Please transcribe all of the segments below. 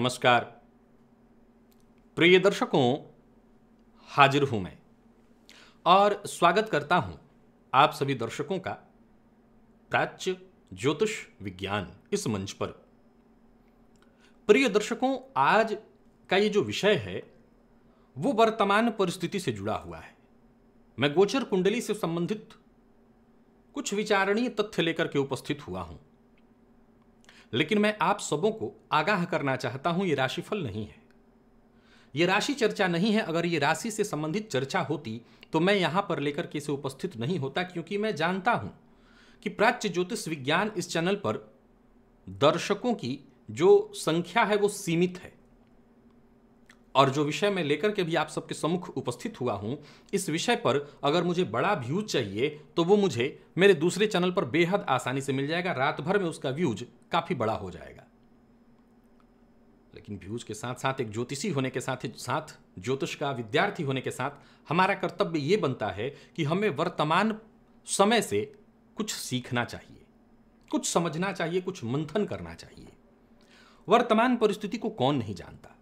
नमस्कार प्रिय दर्शकों हाजिर हूं मैं और स्वागत करता हूं आप सभी दर्शकों का प्राच्य ज्योतिष विज्ञान इस मंच पर प्रिय दर्शकों आज का ये जो विषय है वो वर्तमान परिस्थिति से जुड़ा हुआ है मैं गोचर कुंडली से संबंधित कुछ विचारणीय तथ्य लेकर के उपस्थित हुआ हूं लेकिन मैं आप सबों को आगाह करना चाहता हूं ये राशिफल नहीं है ये राशि चर्चा नहीं है अगर ये राशि से संबंधित चर्चा होती तो मैं यहाँ पर लेकर के इसे उपस्थित नहीं होता क्योंकि मैं जानता हूँ कि प्राच्य ज्योतिष विज्ञान इस चैनल पर दर्शकों की जो संख्या है वो सीमित है और जो विषय मैं लेकर के भी आप सबके सम्मुख उपस्थित हुआ हूँ इस विषय पर अगर मुझे बड़ा व्यूज चाहिए तो वो मुझे मेरे दूसरे चैनल पर बेहद आसानी से मिल जाएगा रात भर में उसका व्यूज काफ़ी बड़ा हो जाएगा लेकिन व्यूज के साथ साथ एक ज्योतिषी होने के साथ साथ ज्योतिष का विद्यार्थी होने के साथ हमारा कर्तव्य ये बनता है कि हमें वर्तमान समय से कुछ सीखना चाहिए कुछ समझना चाहिए कुछ मंथन करना चाहिए वर्तमान परिस्थिति को कौन नहीं जानता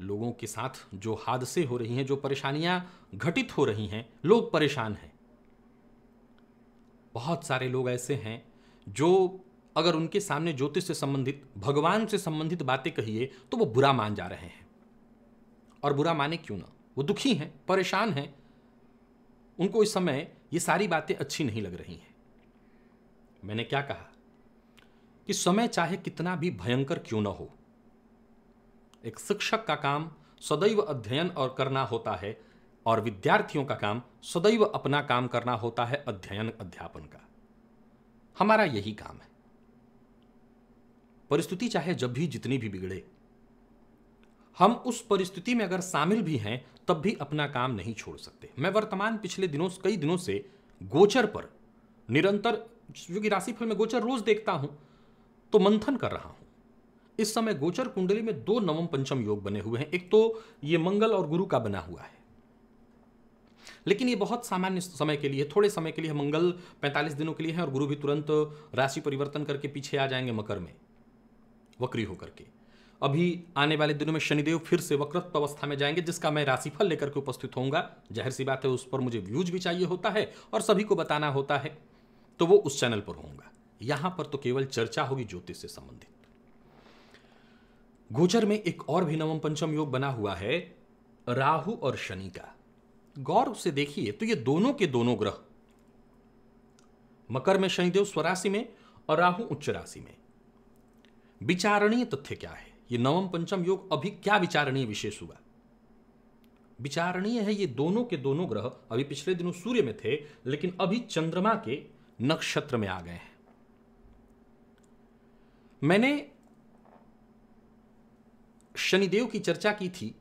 लोगों के साथ जो हादसे हो रही हैं जो परेशानियां घटित हो रही हैं लोग परेशान हैं बहुत सारे लोग ऐसे हैं जो अगर उनके सामने ज्योतिष से संबंधित भगवान से संबंधित बातें कहिए तो वो बुरा मान जा रहे हैं और बुरा माने क्यों ना वो दुखी हैं परेशान हैं उनको इस समय ये सारी बातें अच्छी नहीं लग रही हैं मैंने क्या कहा कि समय चाहे कितना भी भयंकर क्यों ना हो एक शिक्षक का काम सदैव अध्ययन और करना होता है और विद्यार्थियों का काम सदैव अपना काम करना होता है अध्ययन अध्यापन का हमारा यही काम है परिस्थिति चाहे जब भी जितनी भी बिगड़े हम उस परिस्थिति में अगर शामिल भी हैं तब भी अपना काम नहीं छोड़ सकते मैं वर्तमान पिछले दिनों कई दिनों से गोचर पर निरंतर क्योंकि राशिफल में गोचर रोज देखता हूं तो मंथन कर रहा हूं इस समय गोचर कुंडली में दो नवम पंचम योग बने हुए हैं एक तो ये मंगल और गुरु का बना हुआ है लेकिन ये बहुत सामान्य समय के लिए थोड़े समय के लिए मंगल 45 दिनों के लिए है और गुरु भी तुरंत राशि परिवर्तन करके पीछे आ जाएंगे मकर में वक्री होकर के अभी आने वाले दिनों में शनिदेव फिर से वक्रत्व अवस्था में जाएंगे जिसका मैं राशिफल लेकर के उपस्थित होऊंगा जाहिर सी बात है उस पर मुझे व्यूज भी चाहिए होता है और सभी को बताना होता है तो वो उस चैनल पर होऊंगा यहां पर तो केवल चर्चा होगी ज्योतिष से संबंधित गोचर में एक और भी नवम पंचम योग बना हुआ है राहु और शनि का गौर से देखिए तो ये दोनों के दोनों ग्रह मकर में शनिदेव स्वराशि में और राहु उच्च राशि में विचारणीय तथ्य क्या है ये नवम पंचम योग अभी क्या विचारणीय विशेष हुआ विचारणीय है ये दोनों के दोनों ग्रह अभी पिछले दिनों सूर्य में थे लेकिन अभी चंद्रमा के नक्षत्र में आ गए हैं मैंने शनिदेव की चर्चा की थी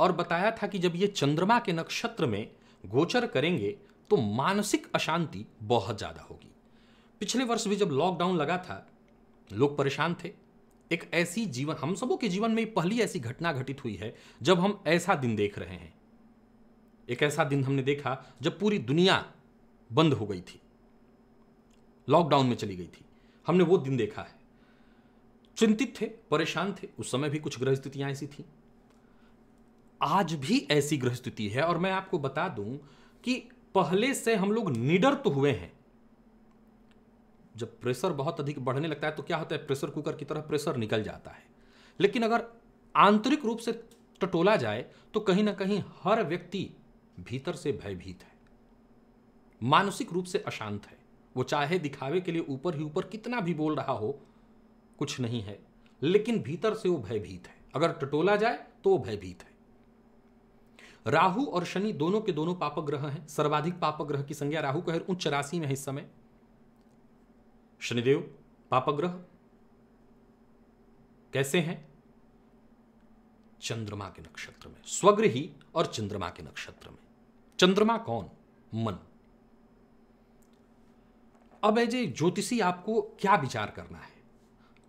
और बताया था कि जब ये चंद्रमा के नक्षत्र में गोचर करेंगे तो मानसिक अशांति बहुत ज़्यादा होगी पिछले वर्ष भी जब लॉकडाउन लगा था लोग परेशान थे एक ऐसी जीवन हम सबों के जीवन में पहली ऐसी घटना घटित हुई है जब हम ऐसा दिन देख रहे हैं एक ऐसा दिन हमने देखा जब पूरी दुनिया बंद हो गई थी लॉकडाउन में चली गई थी हमने वो दिन देखा है चिंतित थे परेशान थे उस समय भी कुछ ग्रह स्थितियां ऐसी थी आज भी ऐसी ग्रह स्थिति है और मैं आपको बता दूं कि पहले से हम लोग निडर तो हुए हैं जब प्रेशर बहुत अधिक बढ़ने लगता है तो क्या होता है प्रेशर कुकर की तरह प्रेशर निकल जाता है लेकिन अगर आंतरिक रूप से टटोला जाए तो कहीं ना कहीं हर व्यक्ति भीतर से भयभीत है मानसिक रूप से अशांत है वो चाहे दिखावे के लिए ऊपर ही ऊपर कितना भी बोल रहा हो कुछ नहीं है लेकिन भीतर से वो भयभीत है अगर टटोला जाए तो वो भयभीत है राहु और शनि दोनों के दोनों पापग्रह हैं सर्वाधिक ग्रह की संज्ञा राहु कहर उच्च राशि में है इस समय शनिदेव पापग्रह कैसे हैं चंद्रमा के नक्षत्र में स्वग्रही और चंद्रमा के नक्षत्र में चंद्रमा कौन मन अब एज ज्योतिषी आपको क्या विचार करना है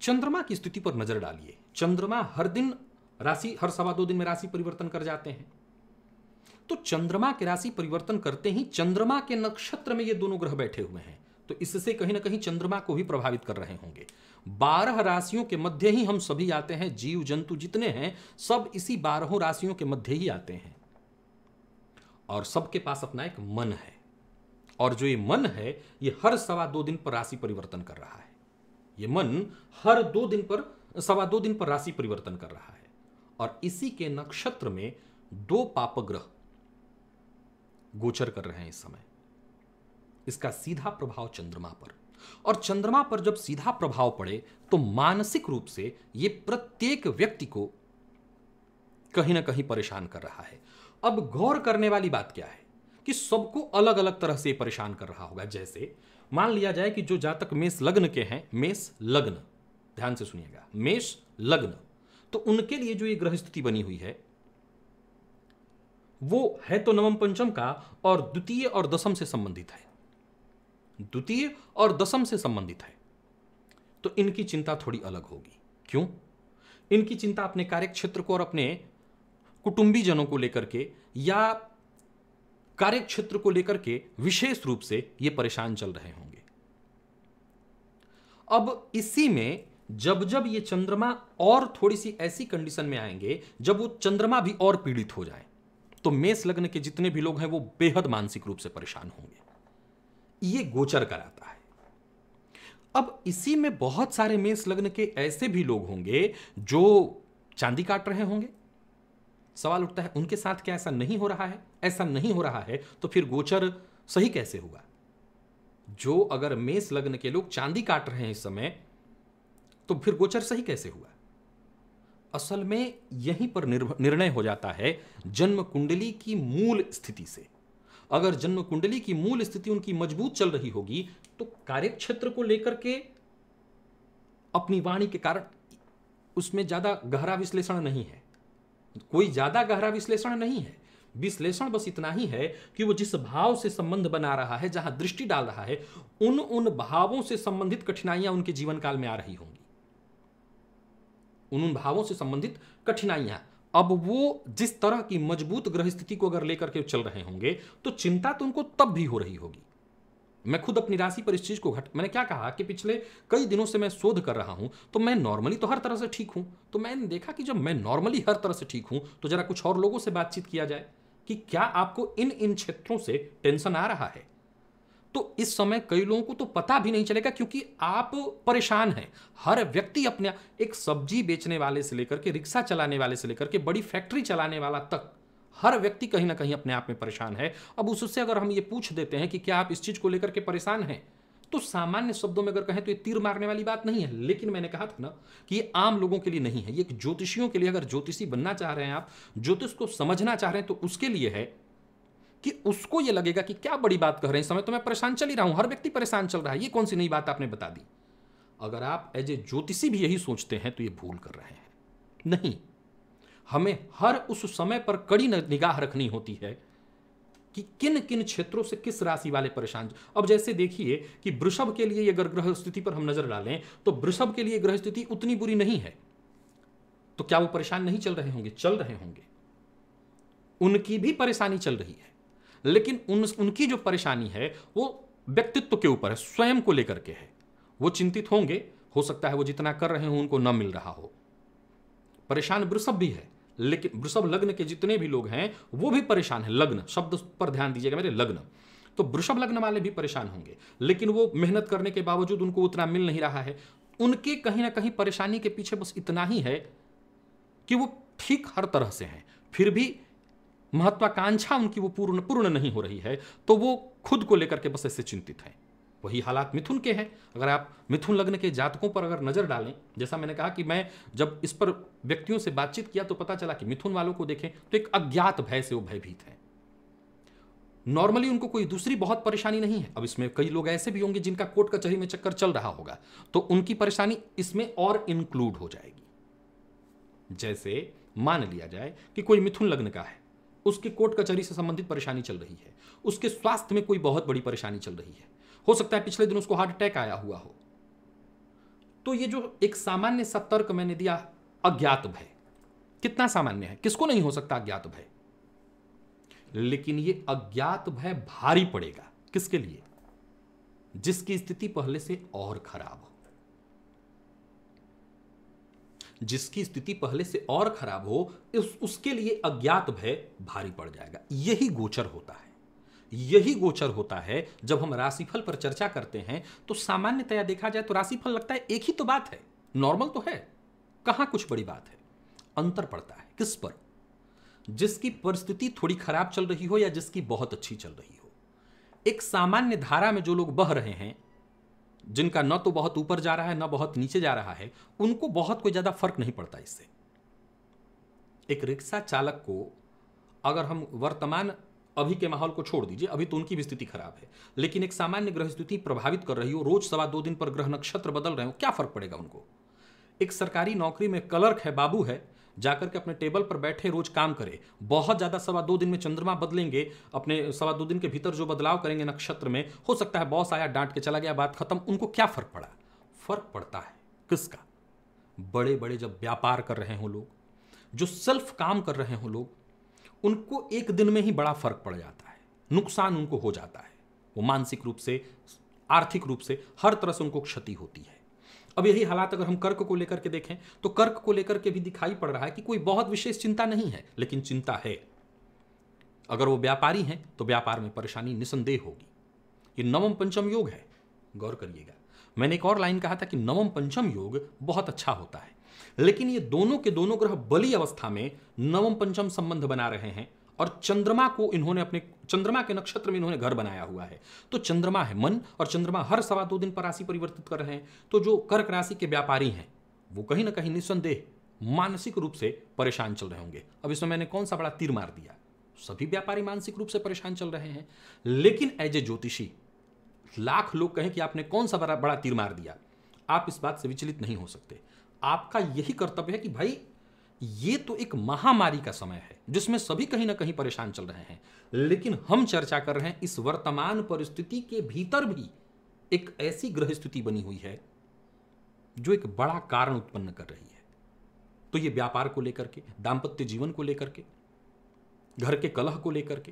चंद्रमा की स्थिति पर नजर डालिए चंद्रमा हर दिन राशि हर सवा दो दिन में राशि परिवर्तन कर जाते हैं तो चंद्रमा के राशि परिवर्तन करते ही चंद्रमा के नक्षत्र में ये दोनों ग्रह बैठे हुए हैं तो इससे कहीं ना कहीं चंद्रमा को भी प्रभावित कर रहे होंगे बारह राशियों के मध्य ही हम सभी आते हैं जीव जंतु जितने हैं सब इसी बारहों राशियों के मध्य ही आते हैं और सबके पास अपना एक मन है और जो ये मन है ये हर सवा दो दिन पर राशि परिवर्तन कर रहा है ये मन हर दो दिन पर सवा दो दिन पर राशि परिवर्तन कर रहा है और इसी के नक्षत्र में दो पाप ग्रह गोचर कर रहे हैं इस समय इसका सीधा प्रभाव चंद्रमा पर और चंद्रमा पर जब सीधा प्रभाव पड़े तो मानसिक रूप से यह प्रत्येक व्यक्ति को कहीं ना कहीं परेशान कर रहा है अब गौर करने वाली बात क्या है कि सबको अलग अलग तरह से परेशान कर रहा होगा जैसे मान लिया जाए कि जो जातक मेष लग्न के हैं मेष लग्न ध्यान से सुनिएगा मेष लग्न तो उनके लिए जो ये ग्रह स्थिति बनी हुई है वो है तो नवम पंचम का और द्वितीय और दसम से संबंधित है द्वितीय और दसम से संबंधित है तो इनकी चिंता थोड़ी अलग होगी क्यों इनकी चिंता अपने कार्य क्षेत्र को और अपने कुटुंबीजनों को लेकर के या कार्य क्षेत्र को लेकर के विशेष रूप से ये परेशान चल रहे होंगे अब इसी में जब जब ये चंद्रमा और थोड़ी सी ऐसी कंडीशन में आएंगे जब वो चंद्रमा भी और पीड़ित हो जाए तो मेष लग्न के जितने भी लोग हैं वो बेहद मानसिक रूप से परेशान होंगे ये गोचर कराता है अब इसी में बहुत सारे मेष लग्न के ऐसे भी लोग होंगे जो चांदी काट रहे होंगे सवाल उठता है उनके साथ क्या ऐसा नहीं हो रहा है ऐसा नहीं हो रहा है तो फिर गोचर सही कैसे होगा जो अगर मेष लग्न के लोग चांदी काट रहे हैं इस समय तो फिर गोचर सही कैसे हुआ असल में यहीं पर निर्णय हो जाता है जन्म कुंडली की मूल स्थिति से अगर जन्म कुंडली की मूल स्थिति उनकी मजबूत चल रही होगी तो कार्यक्षेत्र को लेकर के अपनी वाणी के कारण उसमें ज्यादा गहरा विश्लेषण नहीं है कोई ज़्यादा गहरा विश्लेषण नहीं है विश्लेषण बस इतना ही है कि वो जिस भाव से संबंध बना रहा है जहां दृष्टि डाल रहा है उन उन भावों से संबंधित कठिनाइयां उनके जीवन काल में आ रही होंगी उन उन भावों से संबंधित कठिनाइयां अब वो जिस तरह की मजबूत ग्रह स्थिति को अगर लेकर के चल रहे होंगे तो चिंता तो उनको तब भी हो रही होगी मैं खुद अपनी राशि पर इस चीज़ को घट मैंने क्या कहा कि पिछले कई दिनों से मैं शोध कर रहा हूँ तो मैं नॉर्मली तो हर तरह से ठीक हूँ तो मैंने देखा कि जब मैं नॉर्मली हर तरह से ठीक हूँ तो ज़रा कुछ और लोगों से बातचीत किया जाए कि क्या आपको इन इन क्षेत्रों से टेंशन आ रहा है तो इस समय कई लोगों को तो पता भी नहीं चलेगा क्योंकि आप परेशान हैं हर व्यक्ति अपने एक सब्जी बेचने वाले से लेकर के रिक्शा चलाने वाले से लेकर के बड़ी फैक्ट्री चलाने वाला तक हर व्यक्ति कहीं ना कहीं अपने आप में परेशान है अब उससे अगर हम ये पूछ देते हैं कि क्या आप इस चीज़ को लेकर के परेशान हैं तो सामान्य शब्दों में अगर कहें तो ये तीर मारने वाली बात नहीं है लेकिन मैंने कहा था ना कि ये आम लोगों के लिए नहीं है ये एक ज्योतिषियों के लिए अगर ज्योतिषी बनना चाह रहे हैं आप ज्योतिष को समझना चाह रहे हैं तो उसके लिए है कि उसको ये लगेगा कि क्या बड़ी बात कह रहे हैं समय तो मैं परेशान चल ही रहा हूं हर व्यक्ति परेशान चल रहा है ये कौन सी नई बात आपने बता दी अगर आप एज ए ज्योतिषी भी यही सोचते हैं तो ये भूल कर रहे हैं नहीं हमें हर उस समय पर कड़ी निगाह रखनी होती है कि किन किन क्षेत्रों से किस राशि वाले परेशान अब जैसे देखिए कि वृषभ के लिए अगर ग्रह स्थिति पर हम नजर डालें तो वृषभ के लिए ग्रह स्थिति उतनी बुरी नहीं है तो क्या वो परेशान नहीं चल रहे होंगे चल रहे होंगे उनकी भी परेशानी चल रही है लेकिन उन उनकी जो परेशानी है वो व्यक्तित्व के ऊपर है स्वयं को लेकर के है वो चिंतित होंगे हो सकता है वो जितना कर रहे हो उनको न मिल रहा हो परेशान वृषभ भी है लेकिन वृषभ लग्न के जितने भी लोग हैं वो भी परेशान हैं लग्न शब्द पर ध्यान दीजिएगा मेरे लग्न तो वृषभ लग्न वाले भी परेशान होंगे लेकिन वो मेहनत करने के बावजूद उनको उतना मिल नहीं रहा है उनके कहीं ना कहीं परेशानी के पीछे बस इतना ही है कि वो ठीक हर तरह से हैं फिर भी महत्वाकांक्षा उनकी वो पूर्ण पूर्ण नहीं हो रही है तो वो खुद को लेकर के बस ऐसे चिंतित हैं वही हालात मिथुन के हैं अगर आप मिथुन लग्न के जातकों पर अगर नज़र डालें जैसा मैंने कहा कि मैं जब इस पर व्यक्तियों से बातचीत किया तो पता चला कि मिथुन वालों को देखें तो एक अज्ञात भय से वो भयभीत हैं नॉर्मली उनको कोई दूसरी बहुत परेशानी नहीं है अब इसमें कई लोग ऐसे भी होंगे जिनका कोर्ट कचहरी में चक्कर चल रहा होगा तो उनकी परेशानी इसमें और इंक्लूड हो जाएगी जैसे मान लिया जाए कि कोई मिथुन लग्न का है उसकी कोर्ट कचहरी से संबंधित परेशानी चल रही है उसके स्वास्थ्य में कोई बहुत बड़ी परेशानी चल रही है हो सकता है पिछले दिन उसको हार्ट अटैक आया हुआ हो तो ये जो एक सामान्य सतर्क मैंने दिया अज्ञात भय कितना सामान्य है किसको नहीं हो सकता अज्ञात भय लेकिन ये अज्ञात भय भारी पड़ेगा किसके लिए जिसकी स्थिति पहले से और खराब हो जिसकी स्थिति पहले से और खराब हो उस, उसके लिए अज्ञात भय भारी पड़ जाएगा यही गोचर होता है यही गोचर होता है जब हम राशिफल पर चर्चा करते हैं तो सामान्यतया देखा जाए तो राशिफल लगता है एक ही तो बात है नॉर्मल तो है कहां कुछ बड़ी बात है अंतर पड़ता है किस पर जिसकी परिस्थिति थोड़ी खराब चल रही हो या जिसकी बहुत अच्छी चल रही हो एक सामान्य धारा में जो लोग बह रहे हैं जिनका न तो बहुत ऊपर जा रहा है न बहुत नीचे जा रहा है उनको बहुत कोई ज़्यादा फर्क नहीं पड़ता इससे एक रिक्शा चालक को अगर हम वर्तमान अभी के माहौल को छोड़ दीजिए अभी तो उनकी भी स्थिति खराब है लेकिन एक सामान्य ग्रह स्थिति प्रभावित कर रही हो रोज सवा दो दिन पर ग्रह नक्षत्र बदल रहे हो क्या फर्क पड़ेगा उनको एक सरकारी नौकरी में क्लर्क है बाबू है जाकर के अपने टेबल पर बैठे रोज काम करें बहुत ज़्यादा सवा दो दिन में चंद्रमा बदलेंगे अपने सवा दो दिन के भीतर जो बदलाव करेंगे नक्षत्र में हो सकता है बॉस आया डांट के चला गया बात खत्म उनको क्या फर्क पड़ा फर्क पड़ता है किसका बड़े बड़े जब व्यापार कर रहे हो लोग जो सेल्फ काम कर रहे हो लोग उनको एक दिन में ही बड़ा फर्क पड़ जाता है नुकसान उनको हो जाता है वो मानसिक रूप से आर्थिक रूप से हर तरह से उनको क्षति होती है अब यही हालात अगर हम कर्क को लेकर के देखें तो कर्क को लेकर के भी दिखाई पड़ रहा है कि कोई बहुत विशेष चिंता नहीं है लेकिन चिंता है अगर वो व्यापारी हैं तो व्यापार में परेशानी निसंदेह होगी ये नवम पंचम योग है गौर करिएगा मैंने एक और लाइन कहा था कि नवम पंचम योग बहुत अच्छा होता है लेकिन ये दोनों के दोनों ग्रह बली अवस्था में नवम पंचम संबंध बना रहे हैं और चंद्रमा को इन्होंने अपने चंद्रमा के नक्षत्र में इन्होंने घर बनाया हुआ है तो चंद्रमा है मन और चंद्रमा हर सवा दो दिन पर राशि परिवर्तित कर रहे हैं तो जो कर्क राशि के व्यापारी हैं वो कहीं ना कहीं निस्संदेह मानसिक रूप से परेशान चल रहे होंगे अब इसमें मैंने कौन सा बड़ा तीर मार दिया सभी व्यापारी मानसिक रूप से परेशान चल रहे हैं लेकिन एज ए ज्योतिषी लाख लोग कहें कि आपने कौन सा बड़ा बड़ा तीर मार दिया आप इस बात से विचलित नहीं हो सकते आपका यही कर्तव्य है कि भाई ये तो एक महामारी का समय है जिसमें सभी कहीं ना कहीं परेशान चल रहे हैं लेकिन हम चर्चा कर रहे हैं इस वर्तमान परिस्थिति के भीतर भी एक ऐसी ग्रह स्थिति बनी हुई है जो एक बड़ा कारण उत्पन्न कर रही है तो ये व्यापार को लेकर के दाम्पत्य जीवन को लेकर के घर के कलह को लेकर के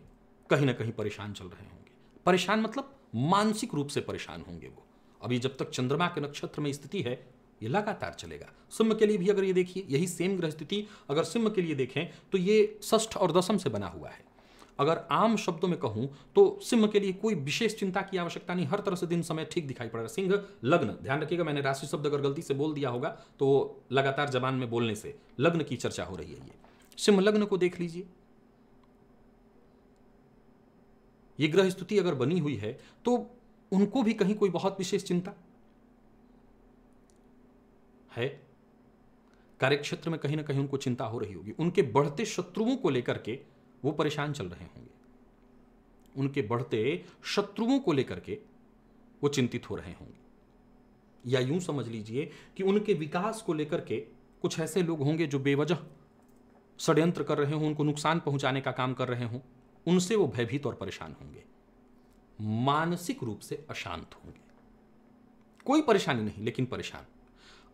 कहीं ना कहीं परेशान चल रहे होंगे परेशान मतलब मानसिक रूप से परेशान होंगे वो अभी जब तक चंद्रमा के नक्षत्र में स्थिति है ये लगातार चलेगा सिंह के लिए भी अगर ये देखिए यही सेम ग्रह स्थिति अगर सिंह के लिए देखें तो ये ष्ठ और दशम से बना हुआ है अगर आम शब्दों में कहूं तो सिंह के लिए कोई विशेष चिंता की आवश्यकता नहीं हर तरह से दिन समय ठीक दिखाई पड़ेगा सिंह लग्न ध्यान रखिएगा मैंने राशि शब्द अगर गलती से बोल दिया होगा तो लगातार जबान में बोलने से लग्न की चर्चा हो रही है ये सिंह लग्न को देख लीजिए ये ग्रह स्तुति अगर बनी हुई है तो उनको भी कहीं कोई बहुत विशेष चिंता है कार्यक्षेत्र में कहीं ना कहीं उनको चिंता हो रही होगी उनके बढ़ते शत्रुओं को लेकर के वो परेशान चल रहे होंगे उनके बढ़ते शत्रुओं को लेकर के वो चिंतित हो रहे होंगे या यूं समझ लीजिए कि उनके विकास को लेकर के कुछ ऐसे लोग होंगे जो बेवजह षड्यंत्र कर रहे हों उनको नुकसान पहुंचाने का काम कर रहे हों उनसे वो भयभीत और परेशान होंगे मानसिक रूप से अशांत होंगे कोई परेशानी नहीं लेकिन परेशान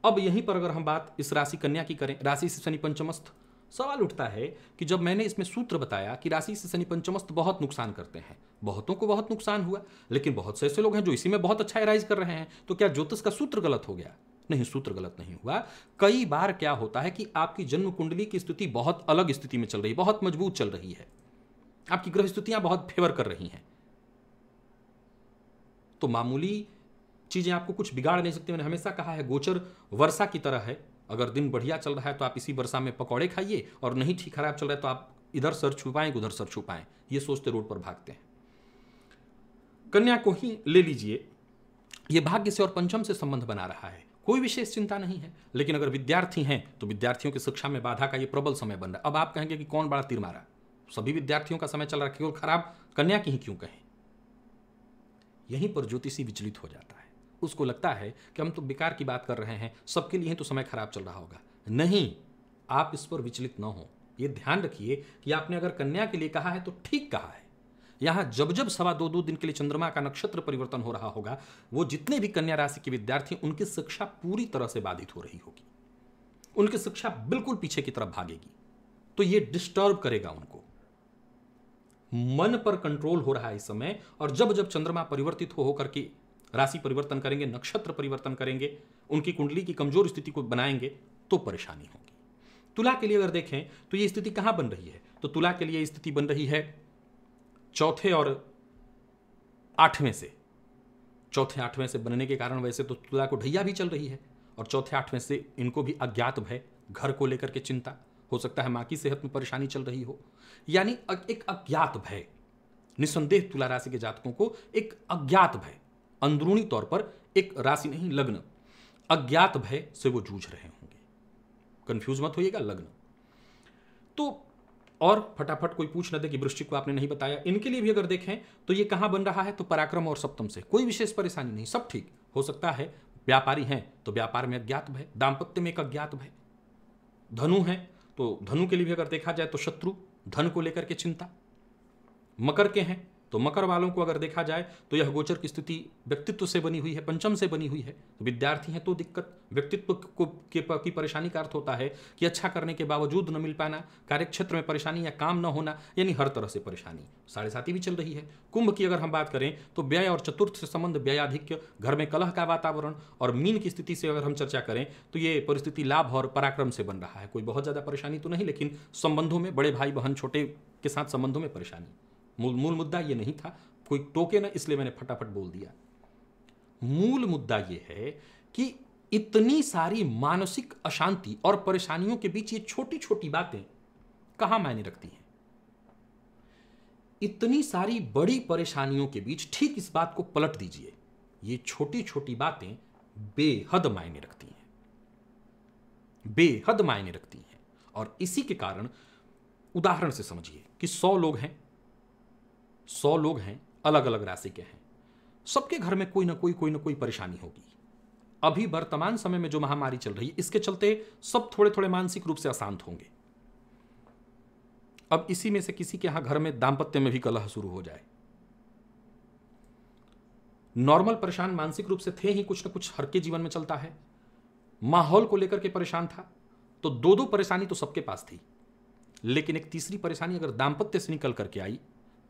अब यहीं पर अगर हम बात इस राशि कन्या की करें राशि से शनि पंचमस्थ सवाल उठता है कि जब मैंने इसमें सूत्र बताया कि राशि से शनि पंचमस्थ बहुत नुकसान करते हैं बहुतों को बहुत नुकसान हुआ लेकिन बहुत से ऐसे लोग हैं जो इसी में बहुत अच्छा एराइज कर रहे हैं तो क्या ज्योतिष का सूत्र गलत हो गया नहीं सूत्र गलत नहीं हुआ कई बार क्या होता है कि आपकी जन्म कुंडली की स्थिति बहुत अलग स्थिति में चल रही है बहुत मजबूत चल रही है आपकी ग्रह स्थितियां बहुत फेवर कर रही हैं तो मामूली चीज़ें आपको कुछ बिगाड़ नहीं सकती मैंने हमेशा कहा है गोचर वर्षा की तरह है अगर दिन बढ़िया चल रहा है तो आप इसी वर्षा में पकौड़े खाइए और नहीं ठीक खराब चल रहा है तो आप इधर सर छुपाएं उधर सर छुपाएं ये सोचते रोड पर भागते हैं कन्या को ही ले लीजिए ये भाग्य से और पंचम से संबंध बना रहा है कोई विशेष चिंता नहीं है लेकिन अगर विद्यार्थी हैं तो विद्यार्थियों की शिक्षा में बाधा का ये प्रबल समय बन रहा है अब आप कहेंगे कि कौन बड़ा तीर मारा सभी विद्यार्थियों का समय चल रहा है केवल खराब कन्या की ही क्यों कहें यहीं पर ज्योतिषी विचलित हो जाता है उसको लगता है कि हम तो बेकार की बात कर रहे हैं सबके लिए तो समय खराब चल रहा होगा नहीं आप इस पर विचलित न हो ये ध्यान रखिए कि आपने अगर कन्या के लिए कहा है तो ठीक कहा है यहां जब जब सवा दो दो दिन के लिए चंद्रमा का नक्षत्र परिवर्तन हो रहा होगा वो जितने भी कन्या राशि के विद्यार्थी उनकी शिक्षा पूरी तरह से बाधित हो रही होगी उनकी शिक्षा बिल्कुल पीछे की तरफ भागेगी तो ये डिस्टर्ब करेगा उनको मन पर कंट्रोल हो रहा है इस समय और जब जब चंद्रमा परिवर्तित हो होकर के राशि परिवर्तन करेंगे नक्षत्र परिवर्तन करेंगे उनकी कुंडली की कमजोर स्थिति को बनाएंगे तो परेशानी होगी तुला के लिए अगर देखें तो ये स्थिति कहाँ बन रही है तो तुला के लिए स्थिति बन रही है चौथे और आठवें से चौथे आठवें से बनने के कारण वैसे तो तुला को ढैया भी चल रही है और चौथे आठवें से इनको भी अज्ञात भय घर को लेकर के चिंता हो सकता है माँ की सेहत में परेशानी चल रही हो यानी एक अज्ञात भय निसंदेह तुला राशि के जातकों को एक अज्ञात भय अंदरूनी तौर पर एक राशि नहीं लग्न अज्ञात भय से वो जूझ रहे होंगे कंफ्यूज मत होइएगा लग्न तो और फटाफट कोई पूछ न दे कि वृश्चिक को आपने नहीं बताया इनके लिए भी अगर देखें तो ये कहां बन रहा है तो पराक्रम और सप्तम से कोई विशेष परेशानी नहीं सब ठीक हो सकता है व्यापारी हैं तो व्यापार में अज्ञात भय दाम्पत्य में एक अज्ञात भय धनु है तो धनु के लिए भी अगर देखा जाए तो शत्रु धन को लेकर के चिंता मकर के हैं तो मकर वालों को अगर देखा जाए तो यह गोचर की स्थिति व्यक्तित्व से बनी हुई है पंचम से बनी हुई है तो विद्यार्थी हैं तो दिक्कत व्यक्तित्व को के की परेशानी का अर्थ होता है कि अच्छा करने के बावजूद न मिल पाना कार्यक्षेत्र में परेशानी या काम न होना यानी हर तरह से परेशानी साढ़े साथी भी चल रही है कुंभ की अगर हम बात करें तो व्यय और चतुर्थ से संबंध व्ययाधिक्य घर में कलह का वातावरण और मीन की स्थिति से अगर हम चर्चा करें तो ये परिस्थिति लाभ और पराक्रम से बन रहा है कोई बहुत ज़्यादा परेशानी तो नहीं लेकिन संबंधों में बड़े भाई बहन छोटे के साथ संबंधों में परेशानी मूल मूल मुद्दा ये नहीं था कोई टोके ना इसलिए मैंने फटाफट बोल दिया मूल मुद्दा ये है कि इतनी सारी मानसिक अशांति और परेशानियों के बीच ये छोटी छोटी बातें कहा मायने रखती हैं इतनी सारी बड़ी परेशानियों के बीच ठीक इस बात को पलट दीजिए ये छोटी छोटी बातें बेहद मायने रखती हैं बेहद मायने रखती हैं और इसी के कारण उदाहरण से समझिए कि सौ लोग हैं सौ लोग हैं अलग अलग राशि के हैं सबके घर में कोई ना कोई कोई ना कोई परेशानी होगी अभी वर्तमान समय में जो महामारी चल रही है इसके चलते सब थोड़े थोड़े मानसिक रूप से अशांत होंगे अब इसी में से किसी के यहां घर में दाम्पत्य में भी कलह शुरू हो जाए नॉर्मल परेशान मानसिक रूप से थे ही कुछ ना कुछ हर के जीवन में चलता है माहौल को लेकर के परेशान था तो दो दो परेशानी तो सबके पास थी लेकिन एक तीसरी परेशानी अगर दाम्पत्य से निकल करके आई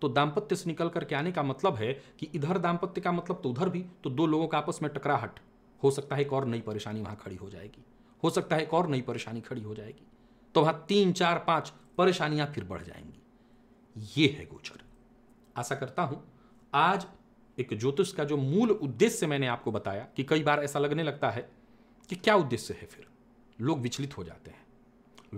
तो दाम्पत्य से निकल करके आने का मतलब है कि इधर दाम्पत्य का मतलब तो उधर भी तो दो लोगों का आपस में टकराहट हो सकता है एक और नई परेशानी वहां खड़ी हो जाएगी हो सकता है एक और नई परेशानी खड़ी हो जाएगी तो वहां तीन चार पांच परेशानियां फिर बढ़ जाएंगी ये है गोचर आशा करता हूं आज एक ज्योतिष का जो मूल उद्देश्य मैंने आपको बताया कि कई बार ऐसा लगने लगता है कि क्या उद्देश्य है फिर लोग विचलित हो जाते हैं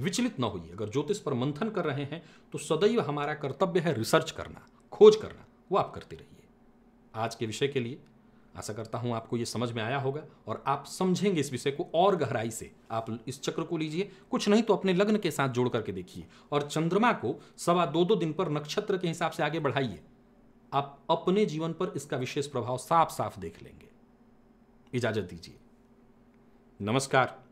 विचलित ना होइए अगर ज्योतिष पर मंथन कर रहे हैं तो सदैव हमारा कर्तव्य है रिसर्च करना खोज करना वो आप करते रहिए आज के विषय के लिए आशा करता हूँ आपको ये समझ में आया होगा और आप समझेंगे इस विषय को और गहराई से आप इस चक्र को लीजिए कुछ नहीं तो अपने लग्न के साथ जोड़ करके देखिए और चंद्रमा को सवा दो दो दिन पर नक्षत्र के हिसाब से आगे बढ़ाइए आप अपने जीवन पर इसका विशेष प्रभाव साफ साफ देख लेंगे इजाजत दीजिए नमस्कार